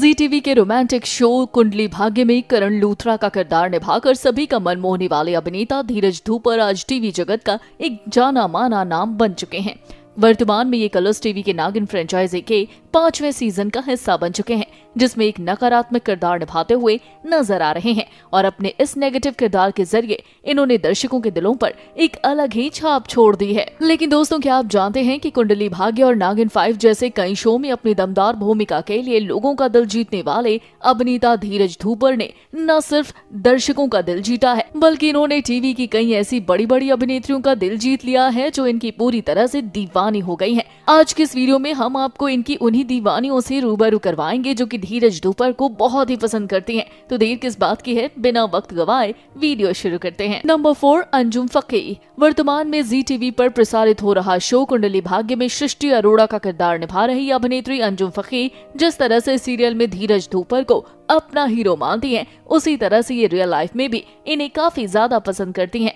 जी TV के romantic show Kundali Bhagya में करण लूथरा का किरदार निभाकर सभी का मन मोहने वाले अभिनेता धीरज धूपर आज टीवी जगत का एक जाना माना नाम बन चुके हैं वर्तमान में ये कलर्स टीवी के नागिन फ्रेंचाइजी के पांचवें सीजन का हिस्सा बन चुके हैं जिसमें एक नकारात्मक किरदार निभाते हुए नजर आ रहे हैं और अपने इस नेगेटिव किरदार के जरिए इन्होंने दर्शकों के दिलों पर एक अलग ही छाप छोड़ दी है लेकिन दोस्तों क्या आप जानते हैं कि कुंडली भाग्य और नागिन फाइव जैसे कई शो में अपनी दमदार भूमिका के लिए लोगों का दिल जीतने वाले अभिनेता धीरज धूपर ने न सिर्फ दर्शकों का दिल जीता है बल्कि इन्होंने टीवी की कई ऐसी बड़ी बड़ी अभिनेत्रियों का दिल जीत लिया है जो इनकी पूरी तरह ऐसी दीवार दीवानी हो गई हैं। आज के इस वीडियो में हम आपको इनकी उन्हीं दीवानियों से रूबरू करवाएंगे जो कि धीरज धूपर को बहुत ही पसंद करती हैं। तो देर किस बात की है बिना वक्त गवाए वीडियो शुरू करते हैं नंबर फोर अंजुम फकी वर्तमान में जी टीवी आरोप प्रसारित हो रहा शो कुंडली भाग्य में सृष्टि अरोड़ा का किरदार निभा रही अभिनेत्री अंजुम फकी जिस तरह ऐसी सीरियल में धीरज धूपर को अपना हीरो मानती हैं उसी तरह से ये रियल लाइफ में भी इन्हें काफी ज्यादा पसंद करती हैं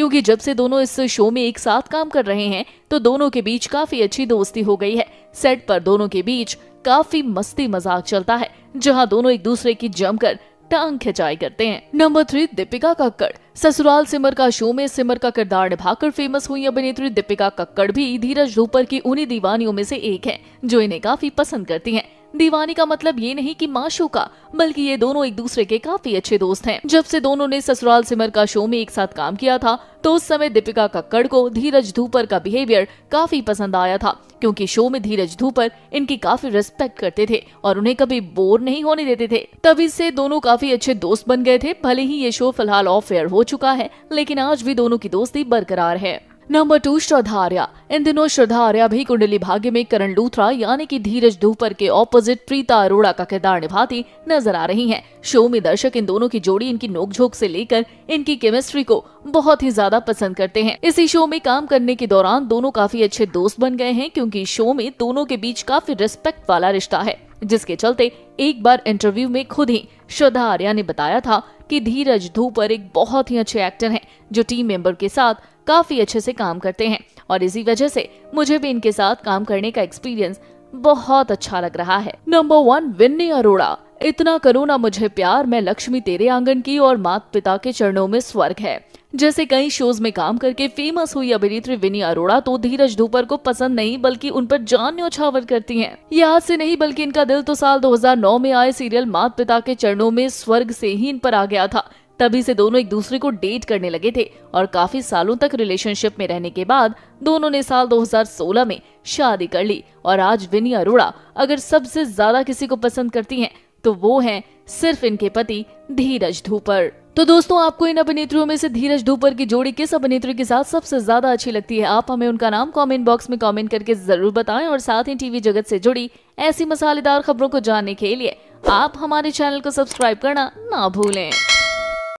क्योंकि जब से दोनों इस शो में एक साथ काम कर रहे हैं तो दोनों के बीच काफी अच्छी दोस्ती हो गई है सेट पर दोनों के बीच काफी मस्ती मजाक चलता है जहां दोनों एक दूसरे की जमकर टांग खिंचाई करते हैं नंबर थ्री दीपिका कक्कड़ ससुराल सिमर का शो में सिमर का किरदार निभाकर फेमस हुई अभिनेत्री दीपिका कक्कड़ भी धीरज धूपर की उन्हीं दीवानियों में से एक है जो इन्हें काफी पसंद करती है दीवानी का मतलब ये नहीं कि का बल्कि ये दोनों एक दूसरे के काफी अच्छे दोस्त हैं जब से दोनों ने ससुराल सिमर का शो में एक साथ काम किया था तो उस समय दीपिका कक्कड़ को धीरज धूपर का बिहेवियर काफी पसंद आया था क्योंकि शो में धीरज धूपर इनकी काफी रिस्पेक्ट करते थे और उन्हें कभी बोर नहीं होने देते थे तभी से दोनों काफी अच्छे दोस्त बन गए थे भले ही ये शो फिलहाल ऑफ एयर हो चुका है लेकिन आज भी दोनों की दोस्ती बरकरार है नंबर टू श्रद्धा आर्या इन दिनों श्रद्धा आर्या भी कुंडली भाग्य में करण लूथरा यानी कि धीरज धूपर के ऑपोजिट प्रीता अरोड़ा का किरदार निभाती नजर आ रही हैं। शो में दर्शक इन दोनों की जोड़ी इनकी नोकझोंक से लेकर इनकी केमिस्ट्री को बहुत ही ज्यादा पसंद करते हैं इसी शो में काम करने के दौरान दोनों काफी अच्छे दोस्त बन गए हैं क्यूँकी शो में दोनों के बीच काफी रिस्पेक्ट वाला रिश्ता है जिसके चलते एक बार इंटरव्यू में खुद ही श्रद्धा आर्या ने बताया था कि धीरज धूपर एक बहुत ही अच्छे एक्टर हैं जो टीम मेंबर के साथ काफी अच्छे से काम करते हैं और इसी वजह से मुझे भी इनके साथ काम करने का एक्सपीरियंस बहुत अच्छा लग रहा है नंबर वन विन्नी अरोड़ा इतना करो ना मुझे प्यार मैं लक्ष्मी तेरे आंगन की और माता पिता के चरणों में स्वर्ग है जैसे कई शोज में काम करके फेमस हुई अभिनेत्री विनी अरोड़ा तो धीरज धूपर को पसंद नहीं बल्कि उन पर जान न्योछावर करती हैं। ये आज से नहीं बल्कि इनका दिल तो साल 2009 में आए सीरियल मात पिता के चरणों में स्वर्ग से ही इन पर आ गया था तभी से दोनों एक दूसरे को डेट करने लगे थे और काफी सालों तक रिलेशनशिप में रहने के बाद दोनों ने साल 2016 में शादी कर ली और आज विनी अरोड़ा अगर सबसे ज्यादा किसी को पसंद करती हैं तो वो हैं सिर्फ इनके पति धीरज धूपर तो दोस्तों आपको इन अभिनेत्रियों में से धीरज धूपर की जोड़ी किस अभिनेत्री के साथ सबसे ज्यादा अच्छी लगती है आप हमें उनका नाम कमेंट बॉक्स में कमेंट करके जरूर बताएं और साथ ही टीवी जगत से जुड़ी ऐसी मसालेदार खबरों को जानने के लिए आप हमारे चैनल को सब्सक्राइब करना ना भूलें